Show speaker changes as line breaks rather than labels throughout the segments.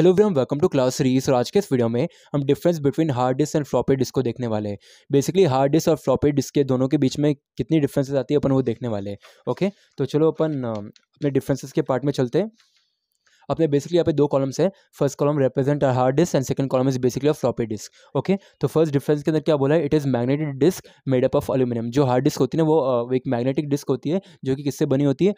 Hello वीम welcome to class series और आज के इस वीडियो में हम difference between hard disk and floppy disk को देखने वाले हैं बेसिकली हार्ड डिस्क और फ्लॉपी डिस्क के दोनों के बीच में कितनी डिफरेंसेस आती है अपन वो देखने वाले हैं ओके तो चलो अपन अपने डिफरेंसेस के पार्ट में चलते हैं अपने बेसिकली यहाँ पे दो कॉलम्स है first column represent are hard disk and second column is basically of floppy disk okay तो फर्स्ट डिफरेंस के अंदर क्या बोला है it is magnetic disk up of aluminium जो हार्ड डिस्क होती है ना वो एक मैग्नेटिक डिस्क होती है जो कि किससे बनी होती है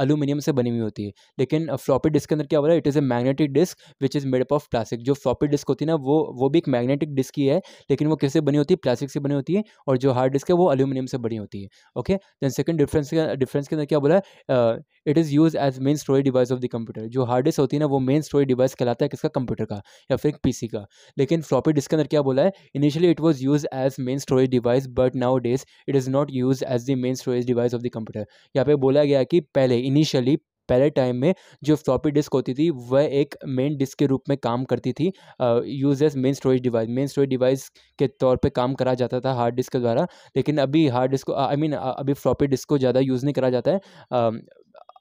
अलूमिनियम से बनी हुई होती है लेकिन फ्लॉपी डिस्क के अंदर क्या हो रहा है it is a magnetic disk which is made up of plastic जो फ्लॉपी डिस्क होती है ना वो वो भी एक मैग्नेटिक डिस्क ही है लेकिन वो किससे बनी होती है प्लास्टिक से बनी होती है और जो हार्ड डिस्क है वो अलूमिनियम से बनी होती है okay then second difference difference के अंदर क्या बोला है it is use as main storage device of the computer जो हार्ड डिस्क होती है ना वो मेन स्टोरेज डिवाइस कहलाता है किसका कंप्यूटर का या फिर पीसी का लेकिन फ्लॉपी डिस्क के अंदर क्या बोला है initially it was use as main storage device but nowadays it is not use as the main storage device of the computer यहाँ पे बोला गया कि पहले इनिशियली पहले टाइम में जो फ्लॉपी डिस्क होती थी वह एक मेन डिस्क के रूप में काम करती थी use as main storage device main storage device के तौर पे काम करा जाता था हार्ड डिस्क के द्वारा लेकिन अभी हार्ड डिस्क को आई मीन अभी फ्लॉपी डिस्क को ज़्यादा यूज़ नहीं करा जाता है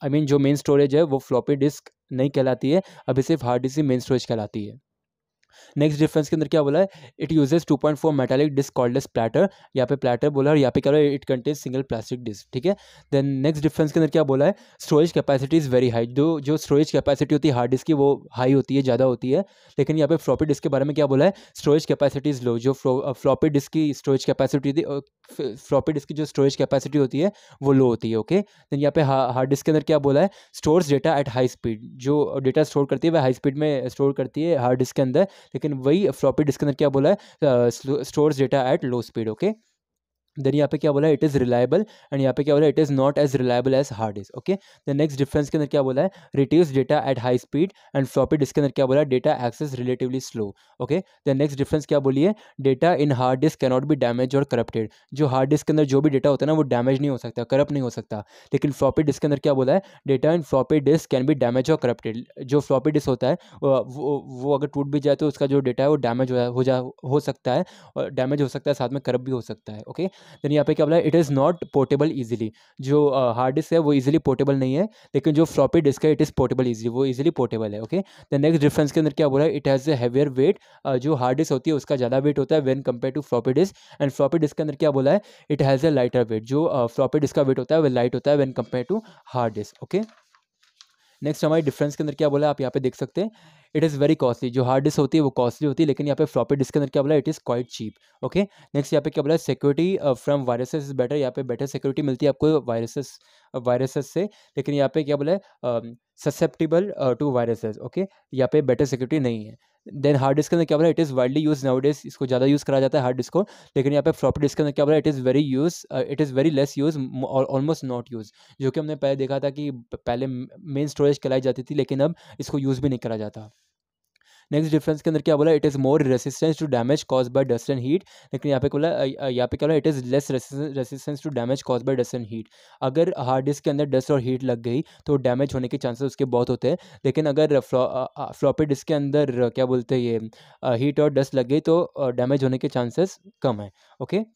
आई मीन जो मेन स्टोरेज है वो फ्लॉपी डिस्क नहीं कहलाती है अभी सिर्फ हार्ड डिस्क ही मेन स्टोरेज कहलाती है नेक्स्ट डिफरेंस के अंदर क्या बोला है it uses 2.4 point four metallic disk cordless platter यहाँ पे प्लेटर बोला और यहाँ पे क्या बोला it contain single plastic disk ठीक है देन नेक्स्ट डिफरेंस के अंदर क्या बोला है storage capacity is very high जो जो स्टोरेज कैपेसिटी होती है हार्ड डिस्क की वो हाई होती है ज़्यादा होती है लेकिन यहाँ पे फ्लॉपी डिस्क के बारे में क्या बोला है स्टोरेज कैपेसिटी इज़ लो जो फ्लॉपी डिस्क की स्टोरेज कैपेसिटी होती फ्लॉपी डिस्क की जो स्टोरेज कैपेसिटी होती है वो लो होती है ओके देन यहाँ पे हार्ड डिस्क के अंदर क्या बोला है stores data at high speed जो डेटा स्टोर करती है वह हाई स्पीड में स्टोर करती है हार्ड डिस्क के अंदर लेकिन वही फ्लॉपी डिस्क के अंदर क्या बोला है stores data at low speed okay then यहाँ पे क्या बोला इट इज़ रिलायबल एंड यहाँ पे क्या बोला it is not as reliable as hard disk okay then next difference के अंदर क्या बोला है retrieves data at high speed and floppy disk के अंदर क्या बोला data access relatively slow okay then next difference क्या बोलिए data in hard disk cannot be damage और करप्टेड जो हार्ड डिस्क के अंदर जो भी डेटा होता है ना वो डैमेज नहीं हो सकता करप्ट नहीं हो सकता लेकिन फ्लॉपी डिस्क के अंदर क्या बोला है data in floppy disk can be damage और करप्टेड जो फ्लॉपी डिस्क होता है वो, वो अगर टूट भी जाए तो उसका जो डेटा है वो डैमेज हो जा हो सकता है और डैमेज हो सकता है साथ में करप्ट भी हो सकता है ओके okay? देन यहाँ पे क्या बोला है it is not portable easily जो हार्ड डिस्क है वो ईजिली पोर्टेबल नहीं है लेकिन जो फ्लॉपी डिस्क है इट इज़ पोर्टेबल ईजिली वो ईजिली पोर्टेबल है ओके द नेक्स्ट डिफरेंस के अंदर क्या बोला है it has a heavier weight जो हार्ड डिस्क होती है उसका ज़्यादा वेट होता है when compare to floppy disk and floppy disk के अंदर क्या बोला है it has A lighter weight जो फ्लॉपी डिस्क का वेट होता है वह लाइट होता है when compare to hard disk okay next हमारी डिफरेंस के अंदर क्या बोला आप यहाँ पे देख सकते हैं इट इज़ वेरी कॉस्टली जो हार्ड डिस्क होती है वो कॉस्टली होती है लेकिन यहाँ पे फ्लॉपी डिस्क के अंदर क्या बोला it is quite cheap okay next यहाँ पे क्या बोला security from viruses is better यहाँ पे बेटर सिक्योरिटी मिलती है आपको वायरसेस वायरसेस uh, से लेकिन यहाँ पे क्या बोला है ससेप्टिबल टू वायरसेस ओके यहाँ पे बेटर सिक्योरिटी नहीं है देन हार्ड डिस्क के अंदर क्या बोला it is widely use nowadays इसको ज़्यादा यूज़ करा जाता है हार्ड डिस्क को लेकिन यहाँ पे फ्लॉपी डिस्क के अंदर क्या बोला it is very use it is very less use और ऑलमोस्ट नॉट यूज जो कि हमने पहले देखा था कि पहले मेन स्टोरेज कराई जाती थी लेकिन अब इसको यूज़ भी नहीं करा जाता नेक्स्ट डिफरेंस के अंदर क्या बोला it is more resistance to damage cause by dust and heat लेकिन यहाँ पे बोला यहाँ पे क्या बोला it is less resistance to damage cause by dust and heat अगर हार्ड डिस्क के अंदर डस्ट और हीट लग गई तो डैमेज होने के चांसेस उसके बहुत होते हैं लेकिन अगर फ्लॉपी डिस्क के अंदर क्या बोलते हैं ये हीट और डस्ट लग गई तो डैमेज होने के चांसेस कम है ओके okay?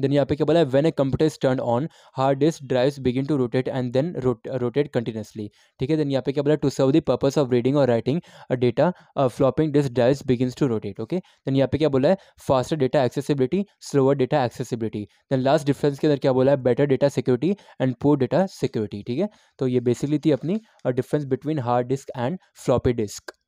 देन यहाँ पे क्या बोला है when a computer is turn on hard disk drives begin to rotate and then rotate continuously ठीक है देन यहाँ पे क्या बोला to serve the purpose of reading और writing data flopping disk drives begins to rotate okay then यहाँ पे क्या बोला है faster data accessibility slower data accessibility then last difference के अंदर क्या बोला है better data security and poor data security ठीक है तो ये बेसिकली थी अपनी difference between hard disk and floppy disc